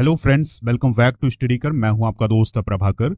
hello friends welcome back to study कर मैं हूं आपका दोस्त प्रभाकर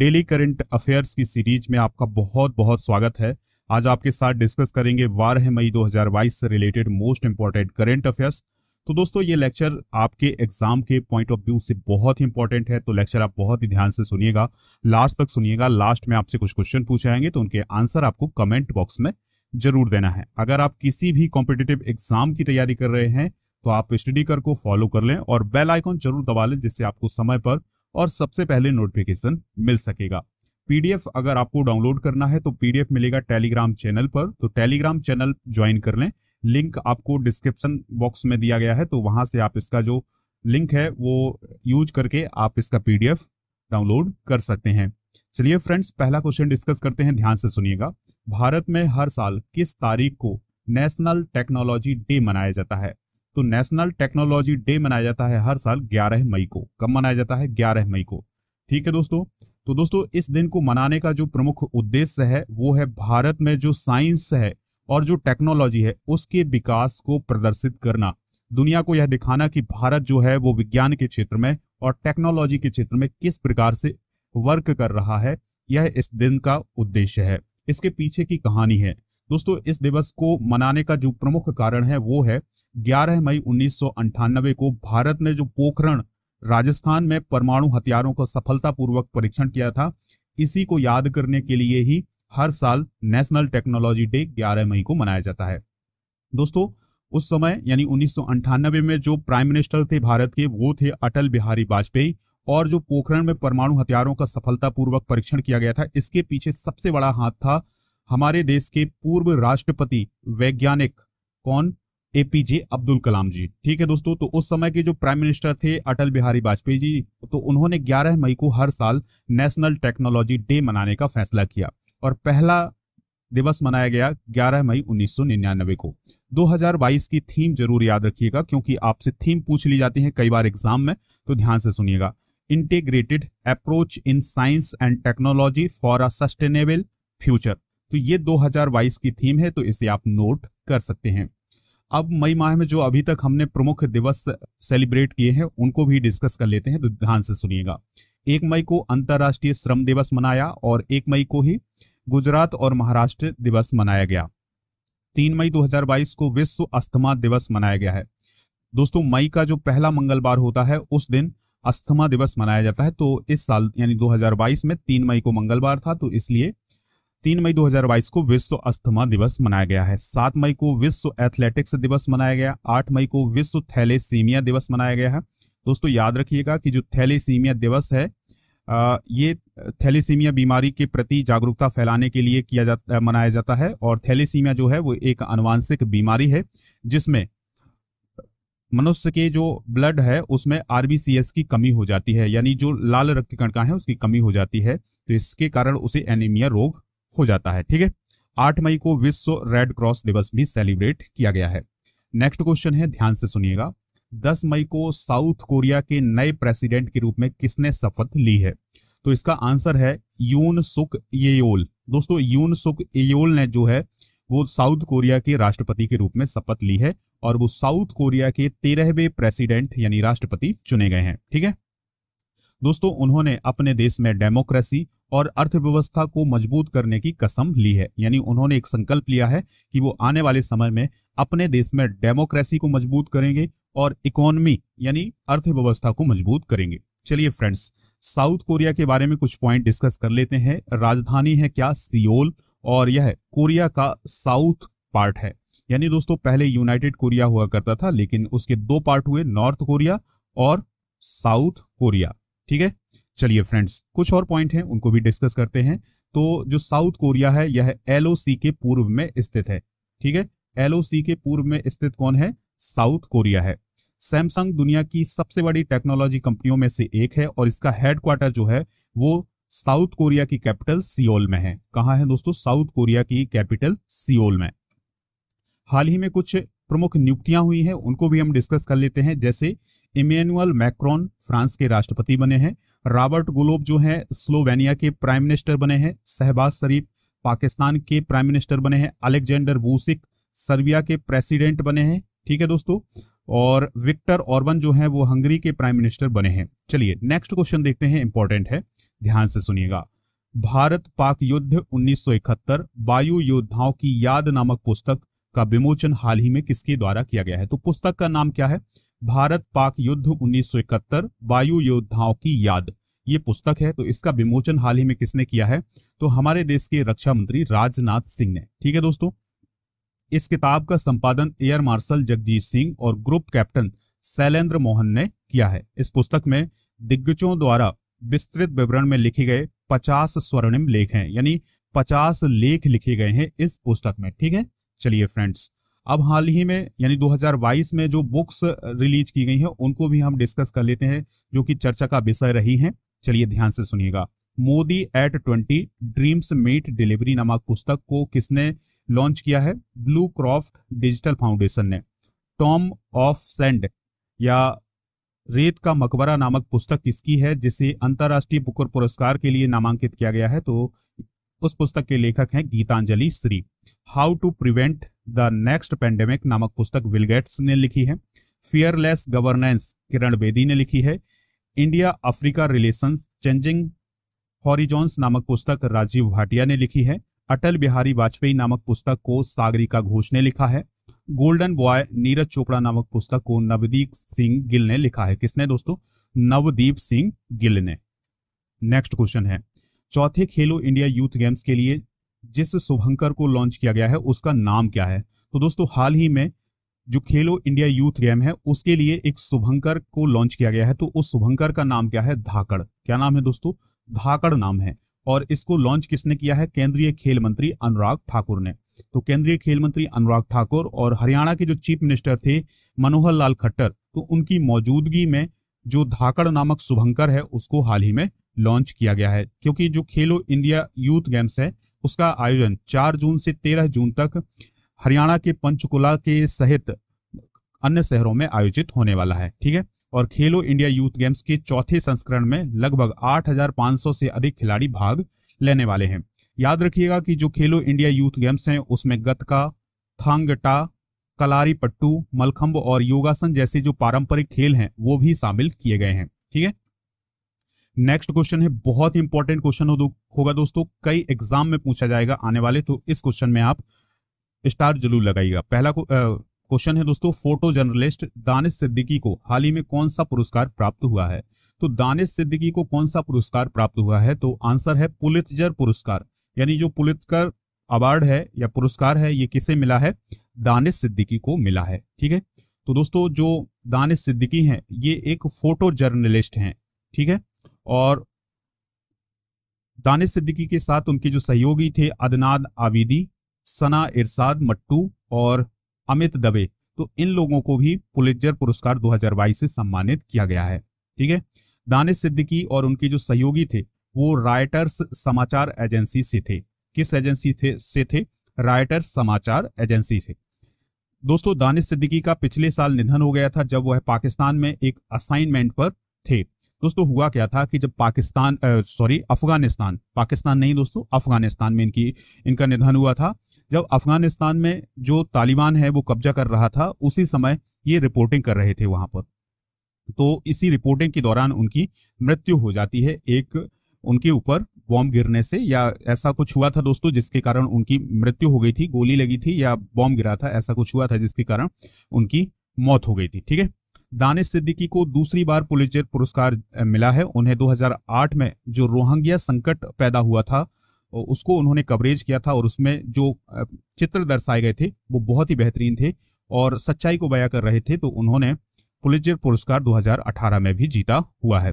डेली करंट अफेयर्स की सीरीज में आपका बहुत बहुत स्वागत है आज आपके साथ डिस्कस करेंगे बारह मई 2022 से related most important current affairs तो दोस्तों ये लेक्चर आपके एग्जाम के पॉइंट ऑफ व्यू से बहुत ही इंपॉर्टेंट है तो लेक्चर आप बहुत ही ध्यान से सुनिएगा लास्ट तक सुनिएगा लास्ट में आपसे कुछ क्वेश्चन पूछाएंगे तो उनके आंसर आपको कमेंट बॉक्स में जरूर देना है अगर आप किसी भी कॉम्पिटेटिव एग्जाम की तैयारी कर रहे हैं तो आप स्टडी कर को फॉलो कर लें और बेल आइकॉन जरूर दबा लें जिससे आपको समय पर और सबसे पहले नोटिफिकेशन मिल सकेगा पीडीएफ अगर आपको डाउनलोड करना है तो पीडीएफ मिलेगा टेलीग्राम चैनल पर तो टेलीग्राम चैनल ज्वाइन कर लें लिंक आपको डिस्क्रिप्शन बॉक्स में दिया गया है तो वहां से आप इसका जो लिंक है वो यूज करके आप इसका पीडीएफ डाउनलोड कर सकते हैं चलिए फ्रेंड्स पहला क्वेश्चन डिस्कस करते हैं ध्यान से सुनिएगा भारत में हर साल किस तारीख को नेशनल टेक्नोलॉजी डे मनाया जाता है तो नेशनल टेक्नोलॉजी डे मनाया जाता है हर साल 11 मई को कब मनाया जाता है 11 मई को ठीक है दोस्तों तो दोस्तों इस दिन को मनाने का जो प्रमुख उद्देश्य है वो है भारत में जो साइंस है और जो टेक्नोलॉजी है उसके विकास को प्रदर्शित करना दुनिया को यह दिखाना कि भारत जो है वो विज्ञान के क्षेत्र में और टेक्नोलॉजी के क्षेत्र में किस प्रकार से वर्क कर रहा है यह इस दिन का उद्देश्य है इसके पीछे की कहानी है दोस्तों इस दिवस को मनाने का जो प्रमुख कारण है वो है 11 मई उन्नीस को भारत ने जो पोखरण राजस्थान में परमाणु हथियारों का सफलतापूर्वक परीक्षण किया था इसी को याद करने के लिए ही हर साल नेशनल टेक्नोलॉजी डे 11 मई को मनाया जाता है दोस्तों उस समय यानी उन्नीस में जो प्राइम मिनिस्टर थे भारत के वो थे अटल बिहारी वाजपेयी और जो पोखरण में परमाणु हथियारों का सफलतापूर्वक परीक्षण किया गया था इसके पीछे सबसे बड़ा हाथ था हमारे देश के पूर्व राष्ट्रपति वैज्ञानिक कौन एपीजे अब्दुल कलाम जी ठीक है दोस्तों तो उस समय के जो प्राइम मिनिस्टर थे अटल बिहारी वाजपेयी जी तो उन्होंने 11 मई को हर साल नेशनल टेक्नोलॉजी डे मनाने का फैसला किया और पहला दिवस मनाया गया 11 मई 1999 को 2022 की थीम जरूर याद रखिएगा क्योंकि आपसे थीम पूछ ली जाती है कई बार एग्जाम में तो ध्यान से सुनिएगा integrated approach in science and technology for a sustainable future तो ये 2022 की थीम है तो इसे आप नोट कर सकते हैं अब मई माह में जो अभी तक हमने प्रमुख दिवस सेलिब्रेट किए हैं उनको भी डिस्कस कर लेते हैं तो ध्यान से सुनिएगा एक मई को अंतर्राष्ट्रीय श्रम दिवस मनाया और एक मई को ही गुजरात और महाराष्ट्र दिवस मनाया गया तीन मई 2022 को विश्व अस्थमा दिवस मनाया गया है दोस्तों मई का जो पहला मंगलवार होता है उस दिन अस्थमा दिवस मनाया जाता है तो इस साल यानी 2022 में तीन मई को मंगलवार था तो इसलिए तीन मई 2022 को विश्व अस्थमा दिवस मनाया गया है सात मई को विश्व एथलेटिक्स दिवस मनाया गया आठ मई को विश्व थैलेसीमिया दिवस मनाया गया है दोस्तों याद रखिएगा कि जो थैलेसीमिया दिवस है ये थैलेसीमिया बीमारी के प्रति जागरूकता फैलाने के लिए किया जाता मनाया जाता है और थैलेसीमिया जो है वो एक अनुवांशिक बीमारी है जिसमें मनुष्य के जो ब्लड है उसमें आरबीसीएस की कमी हो जाती है यानी जो लाल रक्त कणका है उसकी कमी हो जाती है तो इसके कारण उसे एनीमिया रोग हो जाता है ठीक है आठ मई को विश्व रेड क्रॉस दिवस भी सेलिब्रेट किया गया है नेक्स्ट क्वेश्चन है ध्यान से सुनिएगा दस मई को साउथ कोरिया के नए प्रेसिडेंट के रूप में किसने शपथ ली है तो इसका आंसर है यून सुक येयोल दोस्तों यून सुक येयोल ने जो है वो साउथ कोरिया के राष्ट्रपति के रूप में शपथ ली है और वो साउथ कोरिया के तेरहवें प्रेसिडेंट यानी राष्ट्रपति चुने गए हैं ठीक है दोस्तों उन्होंने अपने देश में डेमोक्रेसी और अर्थव्यवस्था को मजबूत करने की कसम ली है यानी उन्होंने एक संकल्प लिया है कि वो आने वाले समय में अपने देश में डेमोक्रेसी को मजबूत करेंगे और इकोनॉमी यानी अर्थव्यवस्था को मजबूत करेंगे चलिए फ्रेंड्स साउथ कोरिया के बारे में कुछ पॉइंट डिस्कस कर लेते हैं राजधानी है क्या सियोल और यह कोरिया का साउथ पार्ट है यानी दोस्तों पहले यूनाइटेड कोरिया हुआ करता था लेकिन उसके दो पार्ट हुए नॉर्थ कोरिया और साउथ कोरिया ठीक है चलिए फ्रेंड्स कुछ और पॉइंट हैं उनको भी डिस्कस करते हैं तो जो साउथ कोरिया है यह एलओसी के पूर्व में स्थित है ठीक है एलओसी के पूर्व में स्थित कौन है साउथ कोरिया है सैमसंग दुनिया की सबसे बड़ी टेक्नोलॉजी कंपनियों में से एक है और इसका हेडक्वार्टर जो है वो साउथ कोरिया की कैपिटल सियोल में है कहा है दोस्तों साउथ कोरिया की कैपिटल सियोल में हाल ही में कुछ प्रमुख नियुक्तियां हुई हैं उनको भी हम डिस्कस कर लेते हैं जैसे इमेनुअल मैक्रॉन फ्रांस के राष्ट्रपति बने हैं रॉबर्ट गुलोब जो है स्लोवेनिया के प्राइम मिनिस्टर बने हैं शहबाज शरीफ पाकिस्तान के प्राइम मिनिस्टर बने हैं अलेक्जेंडर वूसिक सर्बिया के प्रेसिडेंट बने हैं ठीक है दोस्तों और विक्टर ऑर्बन जो है वो हंगरी के प्राइम मिनिस्टर बने हैं चलिए नेक्स्ट क्वेश्चन देखते हैं इंपॉर्टेंट है ध्यान से सुनिएगा भारत पाक युद्ध 1971 वायु योद्धाओं की याद नामक पुस्तक का विमोचन हाल ही में किसके द्वारा किया गया है तो पुस्तक का नाम क्या है भारत पाक युद्ध 1971 वायु योद्धाओं की याद ये पुस्तक है तो इसका विमोचन हाल ही में किसने किया है तो हमारे देश के रक्षा मंत्री राजनाथ सिंह ने ठीक है दोस्तों इस किताब का संपादन एयर मार्शल जगजीत सिंह और ग्रुप कैप्टन शैलेंद्र मोहन ने किया है इस पुस्तक में दिग्गजों द्वारा विस्तृत विवरण में लिखे गए पचास स्वर्णिम लेख हैं यानी पचास लेख लिखे गए हैं इस पुस्तक में ठीक है चलिए फ्रेंड्स अब हाल ही में यानी 2022 में जो बुक्स रिलीज की गई हैं उनको भी हम डिस्कस कर लेते हैं जो कि चर्चा का विषय रही हैं चलिए ध्यान से सुनिएगा Modi at twenty dreams meet delivery नामक पुस्तक को किसने लॉन्च किया है ब्लू क्रॉफ्ट डिजिटल फाउंडेशन ने टॉम ऑफ सेंड या रेत का मकबरा नामक पुस्तक किसकी है जिसे अंतर्राष्ट्रीय बुकर पुरस्कार के लिए नामांकित किया गया है तो उस पुस्तक के लेखक हैं Geetanjali Shree how to prevent the next pandemic नामक पुस्तक विलगेट्स ने लिखी है फियरलेस गवर्नेंस किरण बेदी ने लिखी है India Africa relation changing horizons नामक पुस्तक राजीव भाटिया ने लिखी है अटल बिहारी वाजपेयी नामक पुस्तक को सागरिका घोष ने लिखा है गोल्डन बॉय नीरज चोपड़ा नामक पुस्तक को नवदीप सिंह गिल ने लिखा है किसने दोस्तों नवदीप सिंह गिल ने नेक्स्ट क्वेश्चन है चौथे खेलो इंडिया यूथ गेम्स के लिए जिस शुभंकर को लॉन्च किया गया है उसका नाम क्या है तो दोस्तों हाल ही में जो खेलो इंडिया यूथ गेम है उसके लिए एक शुभंकर को लॉन्च किया गया है तो उस शुभंकर का नाम क्या है धाकड़ क्या नाम है दोस्तों धाकड़ नाम है और इसको लॉन्च किसने किया है केंद्रीय खेल मंत्री अनुराग ठाकुर ने तो केंद्रीय खेल मंत्री अनुराग ठाकुर और हरियाणा के जो चीफ मिनिस्टर थे मनोहर लाल खट्टर तो उनकी मौजूदगी में जो धाकड़ नामक शुभंकर है उसको हाल ही में लॉन्च किया गया है क्योंकि जो खेलो इंडिया यूथ गेम्स है उसका आयोजन 4 जून से 13 जून तक हरियाणा के पंचकुला के सहित अन्य शहरों में आयोजित होने वाला है ठीक है और खेलो इंडिया यूथ गेम्स के चौथे संस्करण में लगभग 8,500 से अधिक खिलाड़ी भाग लेने वाले हैं याद रखिएगा कि जो खेलो इंडिया यूथ गेम्स हैं उसमें गतका थांगटा कलारी पट्टू मलखम्ब और योगासन जैसे जो पारंपरिक खेल हैं वो भी शामिल किए गए हैं ठीक है नेक्स्ट क्वेश्चन है बहुत इंपॉर्टेंट क्वेश्चन हो दो, होगा दोस्तों कई एग्जाम में पूछा जाएगा आने वाले तो इस क्वेश्चन में आप स्टार जरूर लगाइएगा पहला क्वेश्चन है दोस्तों फोटो जर्नलिस्ट दानिश सिद्दीकी को हाल ही में कौन सा पुरस्कार प्राप्त हुआ है तो दानिश सिद्दीकी को कौन सा पुरस्कार प्राप्त हुआ है तो आंसर है पुलितजर पुरस्कार यानी जो पुलितकर अवार्ड है या पुरस्कार है ये किसे मिला है दानिश सिद्दीकी को मिला है ठीक है तो दोस्तों जो दानिश सिद्दीकी हैं ये एक फोटो जर्नलिस्ट हैं ठीक है और दानिश सिद्दीकी के साथ उनके जो सहयोगी थे अदनान आबिदी सना इरसाद मट्टू और अमित दबे तो इन लोगों को भी पुलिजर पुरस्कार 2022 से सम्मानित किया गया है ठीक है दानिश सिद्दीकी और उनके जो सहयोगी थे वो राइटर्स समाचार एजेंसी से थे किस एजेंसी थे से थे राइटर्स समाचार एजेंसी से दोस्तों दानिश सिद्दीकी का पिछले साल निधन हो गया था जब वह पाकिस्तान में एक असाइनमेंट पर थे दोस्तों हुआ क्या था कि जब पाकिस्तान सॉरी अफगानिस्तान पाकिस्तान नहीं दोस्तों अफगानिस्तान में इनकी इनका निधन हुआ था जब अफगानिस्तान में जो तालिबान है वो कब्जा कर रहा था उसी समय ये रिपोर्टिंग कर रहे थे वहां पर तो इसी रिपोर्टिंग के दौरान उनकी मृत्यु हो जाती है एक उनके ऊपर बॉम्ब गिरने से या ऐसा कुछ हुआ था दोस्तों जिसके कारण उनकी मृत्यु हो गई थी गोली लगी थी या बॉम्ब गिरा था ऐसा कुछ हुआ था जिसके कारण उनकी मौत हो गई थी ठीक है दानिश सिद्दीकी को दूसरी बार पुलिचर पुरस्कार मिला है उन्हें 2008 में जो रोहंग्या संकट पैदा हुआ था उसको उन्होंने कवरेज किया था और उसमें जो चित्र दर्शाए गए थे वो बहुत ही बेहतरीन थे और सच्चाई को बया कर रहे थे तो उन्होंने पुलिचर पुरस्कार 2018 में भी जीता हुआ है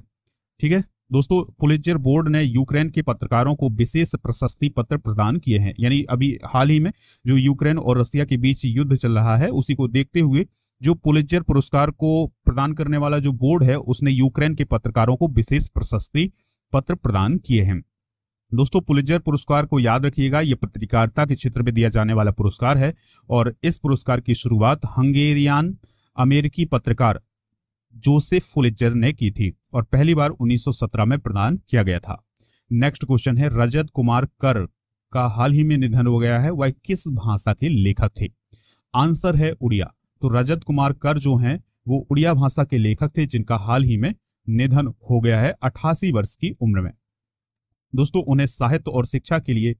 ठीक है दोस्तों पुलिचर बोर्ड ने यूक्रेन के पत्रकारों को विशेष प्रशस्ति पत्र प्रदान किए हैं यानी अभी हाल ही में जो यूक्रेन और रसिया के बीच युद्ध चल रहा है उसी को देखते हुए जो पुलिचर पुरस्कार को प्रदान करने वाला जो बोर्ड है उसने यूक्रेन के पत्रकारों को विशेष प्रशस्ति पत्र प्रदान किए हैं दोस्तों पुलिचर पुरस्कार को याद रखिएगा ये पत्रकारिता के क्षेत्र में दिया जाने वाला पुरस्कार है और इस पुरस्कार की शुरुआत हंगेरियान अमेरिकी पत्रकार जोसेफ फुलिचर ने की थी और पहली बार 1917 में प्रदान किया गया था नेक्स्ट क्वेश्चन है रजत कुमार कर का हाल ही में निधन हो गया है वह किस भाषा के लेखक थे आंसर है उड़िया तो रजत कुमार कर जो हैं वो उड़िया भाषा के लेखक थे जिनका हाल ही में निधन हो गया है अठासी वर्ष की उम्र में दोस्तों उन्हें साहित्य और शिक्षा के लिए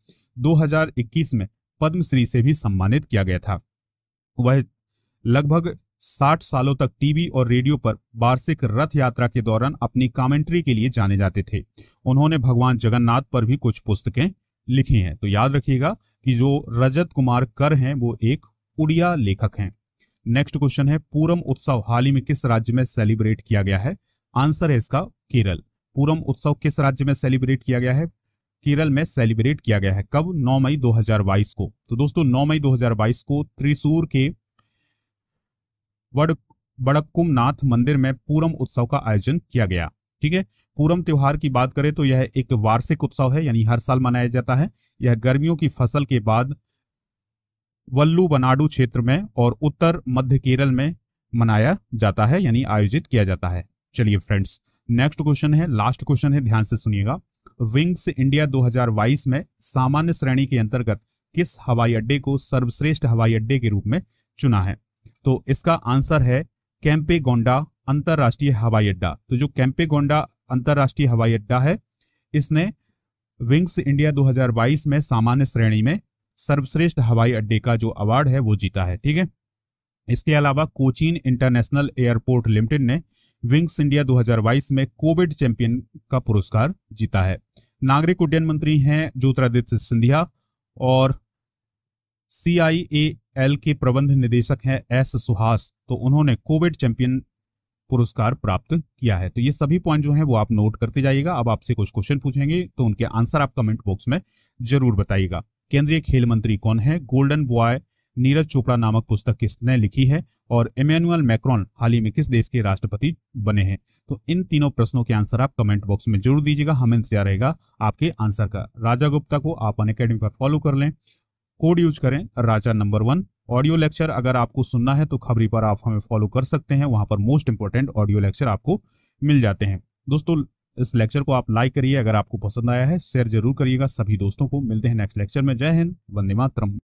2021 में पद्मश्री से भी सम्मानित किया गया था वह लगभग 60 सालों तक टीवी और रेडियो पर वार्षिक रथ यात्रा के दौरान अपनी कमेंट्री के लिए जाने जाते थे उन्होंने भगवान जगन्नाथ पर भी कुछ पुस्तकें लिखी हैं तो याद रखिएगा कि जो रजत कुमार कर हैं वो एक उड़िया लेखक हैं नेक्स्ट क्वेश्चन है पूरम उत्सव हाल ही में किस राज्य में सेलिब्रेट किया गया है आंसर है इसका केरल पूरम उत्सव किस राज्य में सेलिब्रेट किया गया है केरल में सेलिब्रेट किया गया है कब 9 मई 2022 को तो दोस्तों 9 मई 2022 को त्रिशूर के बड़ बड़क्कुम नाथ मंदिर में पूरम उत्सव का आयोजन किया गया ठीक है पूरम त्योहार की बात करें तो यह एक वार्षिक उत्सव है यानी हर साल मनाया जाता है यह गर्मियों की फसल के बाद वल्लू बनाडू क्षेत्र में और उत्तर मध्य केरल में मनाया जाता है यानी आयोजित किया जाता है चलिए फ्रेंड्स नेक्स्ट क्वेश्चन है लास्ट क्वेश्चन है ध्यान से सुनिएगा विंग्स इंडिया 2022 में सामान्य श्रेणी के अंतर्गत किस हवाई अड्डे को सर्वश्रेष्ठ हवाई अड्डे के रूप में चुना है तो इसका आंसर है कैंपे गोंडा अंतर्राष्ट्रीय हवाई अड्डा तो जो कैंपे गोंडा अंतर्राष्ट्रीय हवाई अड्डा है इसने विंग्स इंडिया 2022 में सामान्य श्रेणी में सर्वश्रेष्ठ हवाई अड्डे का जो अवार्ड है वो जीता है ठीक है इसके अलावा कोचीन इंटरनेशनल एयरपोर्ट लिमिटेड ने विंग्स इंडिया 2022 में कोविड चैंपियन का पुरस्कार जीता है नागरिक उड्डयन मंत्री हैं ज्योतिरादित्य सिंधिया और सी के प्रबंध निदेशक हैं एस सुहास तो उन्होंने कोविड चैंपियन पुरस्कार प्राप्त किया है तो ये सभी पॉइंट जो है वो आप नोट करते जाइएगा अब आपसे कुछ क्वेश्चन पूछेंगे तो उनके आंसर आप कमेंट बॉक्स में जरूर बताइएगा केंद्रीय खेल मंत्री कौन है गोल्डन बॉय नीरज चोपड़ा नामक पुस्तक किसने लिखी है और इमेनुअल मैक्रोन हाल ही में किस देश के राष्ट्रपति बने हैं तो इन तीनों प्रश्नों के आंसर आप कमेंट बॉक्स में जरूर दीजिएगा हमें इंतजार रहेगा आपके आंसर का राजा गुप्ता को आप अन अकेडमी पर फॉलो कर लें कोड यूज करें Raja number one audio lecture अगर आपको सुनना है तो खबरी पर आप हमें फॉलो कर सकते हैं वहां पर मोस्ट इंपॉर्टेंट ऑडियो लेक्चर आपको मिल जाते हैं दोस्तों इस लेक्चर को आप लाइक करिए अगर आपको पसंद आया है शेयर जरूर करिएगा सभी दोस्तों को मिलते हैं नेक्स्ट लेक्चर में जय हिंद वंदे मातरम